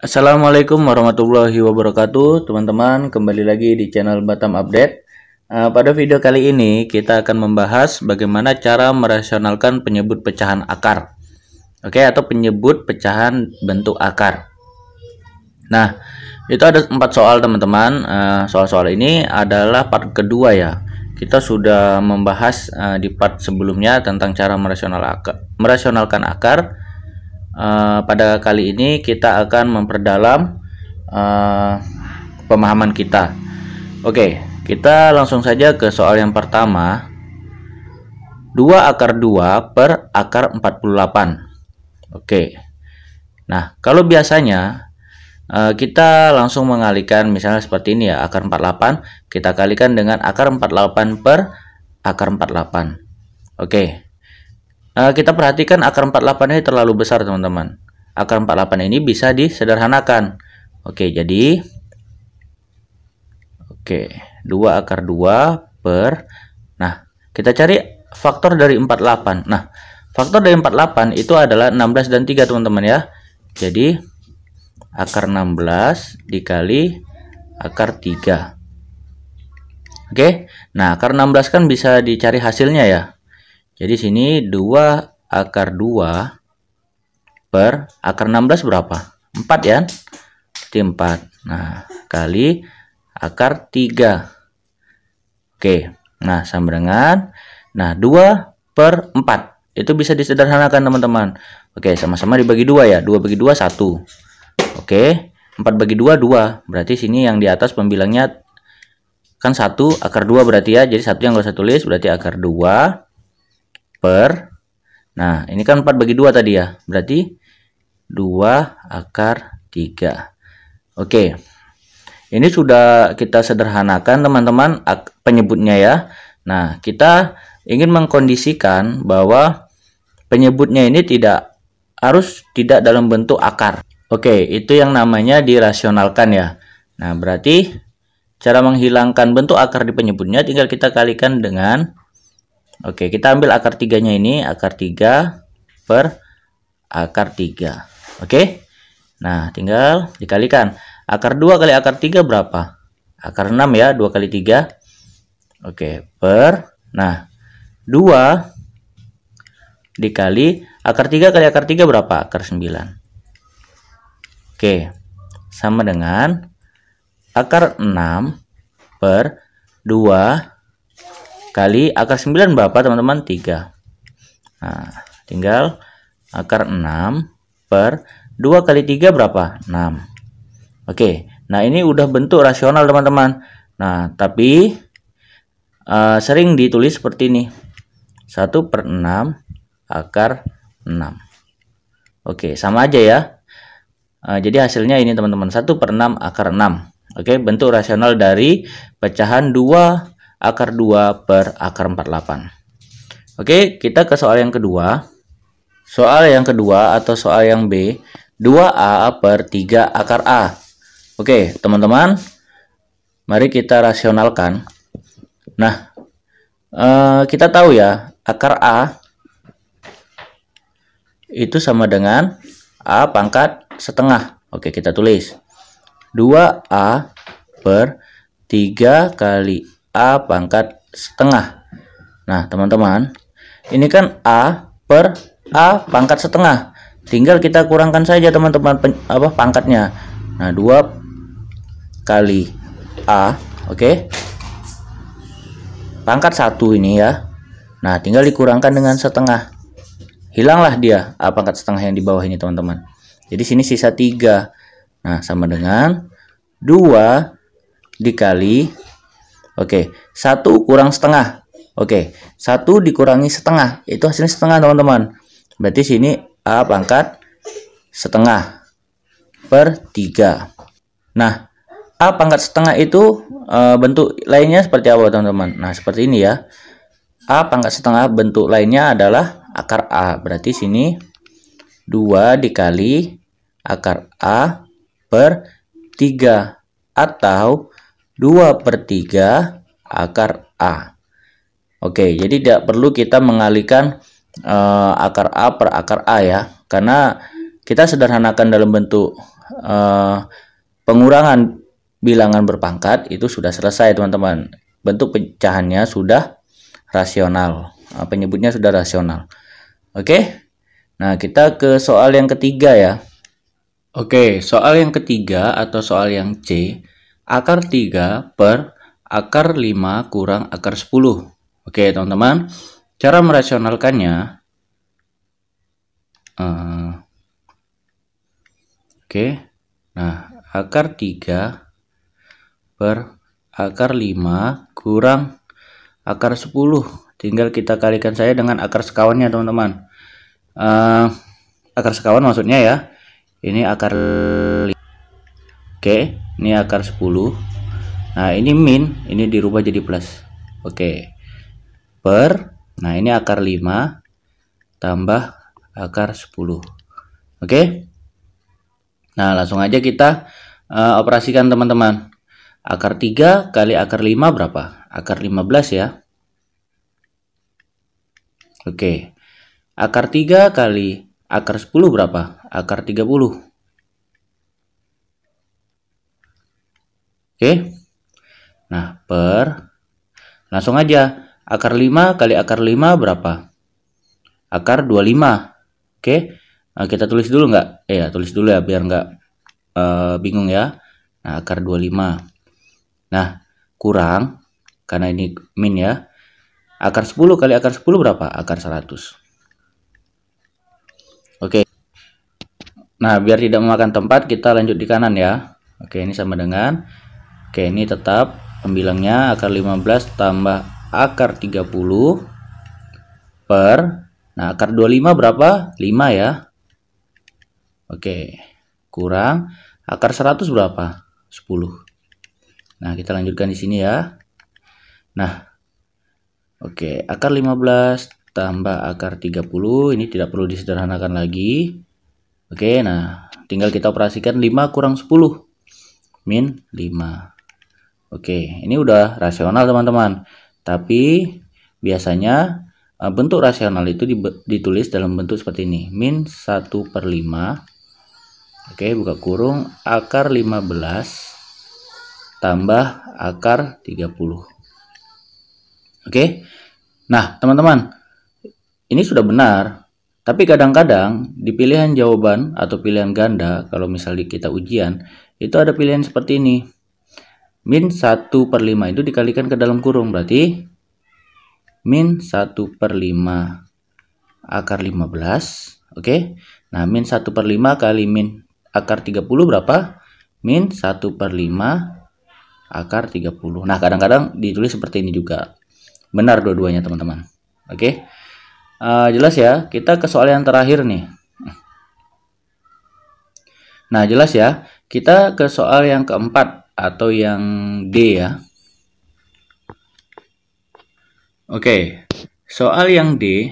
Assalamualaikum warahmatullahi wabarakatuh teman-teman kembali lagi di channel Batam Update eh, pada video kali ini kita akan membahas bagaimana cara merasionalkan penyebut pecahan akar oke atau penyebut pecahan bentuk akar nah itu ada empat soal teman-teman eh, soal-soal ini adalah part kedua ya kita sudah membahas eh, di part sebelumnya tentang cara merasionalkan akar Eh, pada kali ini kita akan memperdalam uh, pemahaman kita. Oke, kita langsung saja ke soal yang pertama. 2 akar 2 per akar 48. Oke. Nah, kalau biasanya eh, kita langsung mengalihkan misalnya seperti ini ya, akar 48 kita kalikan dengan akar 48 per akar 48. Oke. Eh, kita perhatikan akar 48 ini terlalu besar teman-teman akar 48 ini bisa disederhanakan oke jadi oke 2 akar 2 per nah kita cari faktor dari 48 nah faktor dari 48 itu adalah 16 dan 3 teman-teman ya jadi akar 16 dikali akar 3 Oke, nah akar 16 kan bisa dicari hasilnya ya. Jadi sini 2 akar 2 per akar 16 berapa? 4 ya. Berarti 4. Nah, kali akar 3. Oke. Nah, sama dengan nah 2 per 4. Itu bisa disederhanakan teman-teman. Oke, sama-sama dibagi 2 ya. 2 bagi 2 1. Oke. 4 bagi 2 2. Berarti sini yang di atas pembilangnya kan 1 akar 2 berarti ya. Jadi 1 yang enggak usah tulis berarti akar 2 per nah ini kan 4 bagi 2 tadi ya berarti 2 akar 3 oke ini sudah kita sederhanakan teman-teman penyebutnya ya nah kita ingin mengkondisikan bahwa penyebutnya ini tidak harus tidak dalam bentuk akar oke itu yang namanya dirasionalkan ya nah berarti cara menghilangkan bentuk akar di penyebutnya tinggal kita kalikan dengan Oke, kita ambil akar tiganya ini, akar tiga per akar tiga. Oke, nah tinggal dikalikan. Akar dua kali akar tiga berapa? Akar enam ya, dua kali tiga. Oke, per. Nah, dua dikali akar tiga kali akar tiga berapa? Akar sembilan. Oke, sama dengan akar enam per dua kali akar 9 berapa teman-teman 3 nah tinggal akar 6 per 2 kali 3 berapa 6 oke nah ini udah bentuk rasional teman-teman nah tapi uh, sering ditulis seperti ini 1 per 6 akar 6 oke sama aja ya uh, jadi hasilnya ini teman-teman 1 per 6 akar 6 Oke, bentuk rasional dari pecahan 2 akar 2 per akar 48 Oke kita ke soal yang kedua soal yang kedua atau soal yang B 2A per 3 akar A Oke teman-teman mari kita rasionalkan nah eh, kita tahu ya akar A itu sama dengan A pangkat setengah Oke kita tulis 2A per 3 kali A pangkat setengah. Nah, teman-teman, ini kan A per A pangkat setengah. Tinggal kita kurangkan saja teman-teman apa pangkatnya. Nah, 2 kali A, oke. Okay? Pangkat 1 ini ya. Nah, tinggal dikurangkan dengan setengah. Hilanglah dia A pangkat setengah yang di bawah ini, teman-teman. Jadi sini sisa 3. Nah, sama dengan 2 dikali Oke, satu kurang setengah. Oke, satu dikurangi setengah itu hasilnya setengah teman-teman. Berarti sini a pangkat setengah per tiga Nah, a pangkat setengah itu e, bentuk lainnya seperti apa teman-teman? Nah, seperti ini ya. a pangkat setengah bentuk lainnya adalah akar a. Berarti sini dua dikali akar a per tiga atau 2 per 3 akar A. Oke, jadi tidak perlu kita mengalihkan uh, akar A per akar A ya. Karena kita sederhanakan dalam bentuk uh, pengurangan bilangan berpangkat itu sudah selesai teman-teman. Bentuk pecahannya sudah rasional. Uh, penyebutnya sudah rasional. Oke, nah kita ke soal yang ketiga ya. Oke, soal yang ketiga atau soal yang C akar 3 per akar 5 kurang akar 10. Oke teman-teman, cara merasionalkannya. Uh, Oke, nah akar 3 per akar 5 kurang akar 10. Tinggal kita kalikan saya dengan akar sekawannya teman-teman. Uh, akar sekawan maksudnya ya. Ini akar Oke. Okay ini akar 10 nah ini min ini dirubah jadi plus oke okay. per nah ini akar 5 tambah akar 10 oke okay? nah langsung aja kita uh, operasikan teman-teman akar 3 kali akar 5 berapa akar 15 ya oke okay. akar 3 kali akar 10 berapa akar 30 Oke. Nah, per langsung aja akar 5 kali akar 5 berapa? Akar 25. Oke. Nah, kita tulis dulu nggak? Eh, ya, tulis dulu ya biar nggak uh, bingung ya. Nah, akar 25. Nah, kurang karena ini min ya. Akar 10 kali akar 10 berapa? Akar 100. Oke. Nah, biar tidak memakan tempat, kita lanjut di kanan ya. Oke, ini sama dengan Oke, ini tetap pembilangnya akar 15 tambah akar 30 per nah akar 25 berapa? 5 ya. Oke, kurang akar 100 berapa? 10. Nah, kita lanjutkan di sini ya. Nah, oke, akar 15 tambah akar 30 ini tidak perlu disederhanakan lagi. Oke, nah tinggal kita operasikan 5 kurang 10 min 5. Oke, ini udah rasional teman-teman. Tapi biasanya eh, bentuk rasional itu ditulis dalam bentuk seperti ini. Min 1 per 5. Oke, buka kurung. Akar 15 tambah akar 30. Oke. Nah, teman-teman. Ini sudah benar. Tapi kadang-kadang di pilihan jawaban atau pilihan ganda, kalau misalnya kita ujian, itu ada pilihan seperti ini min 1 per 5 itu dikalikan ke dalam kurung berarti min 1 per 5 akar 15 oke okay? nah min 1 per 5 kali min akar 30 berapa min 1 per 5 akar 30 nah kadang-kadang ditulis seperti ini juga benar dua-duanya teman-teman oke okay? uh, eh, jelas ya kita ke soal yang terakhir nih nah jelas ya kita ke soal yang keempat atau yang D ya. Oke, okay. soal yang D,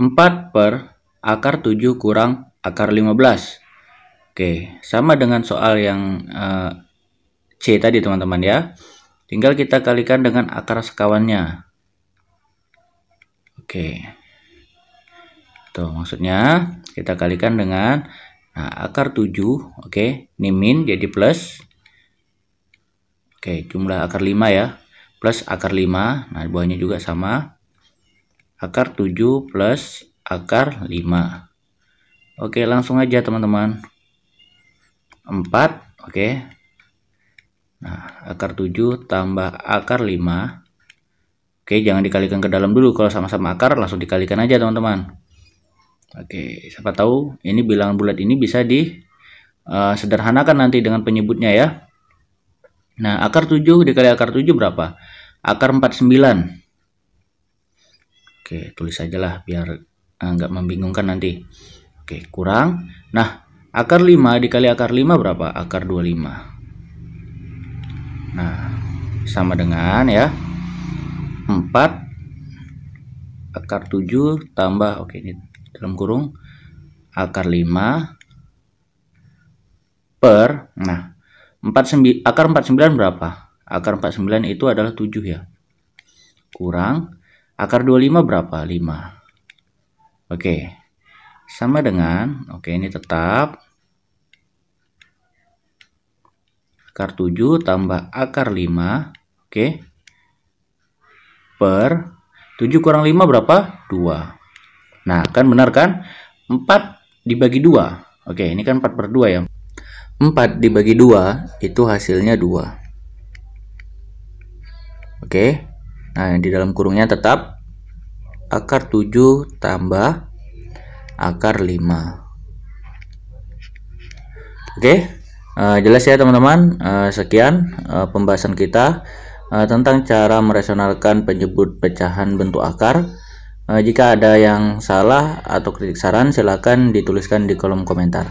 4 per akar 7 kurang akar 15. Oke, okay. sama dengan soal yang uh, C tadi teman-teman ya. Tinggal kita kalikan dengan akar sekawannya. Oke. Okay. Tuh, maksudnya kita kalikan dengan nah, akar 7, oke, okay. ini min jadi plus Oke, jumlah akar 5 ya. Plus akar 5. Nah, buahnya juga sama. Akar 7 plus akar 5. Oke, langsung aja teman-teman. 4, oke. Nah, akar 7 tambah akar 5. Oke, jangan dikalikan ke dalam dulu. Kalau sama-sama akar, langsung dikalikan aja teman-teman. Oke, siapa tahu ini bilangan bulat ini bisa disederhanakan eh, uh, nanti dengan penyebutnya ya. Nah, akar 7 dikali akar 7 berapa? Akar 49. Oke, tulis lah biar eh, nggak uh, membingungkan nanti. Oke, kurang. Nah, akar 5 dikali akar 5 berapa? Akar 25. Nah, sama dengan ya. 4 akar 7 tambah, oke ini dalam kurung, akar 5 per, nah 49, akar 49 berapa? Akar 49 itu adalah 7 ya. Kurang. Akar 25 berapa? 5. Oke. Sama dengan, oke ini tetap. Akar 7 tambah akar 5. Oke. Per 7 kurang 5 berapa? 2. Nah, kan benar kan? 4 dibagi 2. Oke, ini kan 4 per 2 ya. 4 dibagi 2 itu hasilnya 2 oke nah di dalam kurungnya tetap akar 7 tambah akar 5 oke uh, jelas ya teman-teman uh, sekian uh, pembahasan kita uh, tentang cara meresonalkan penyebut pecahan bentuk akar uh, jika ada yang salah atau kritik saran silahkan dituliskan di kolom komentar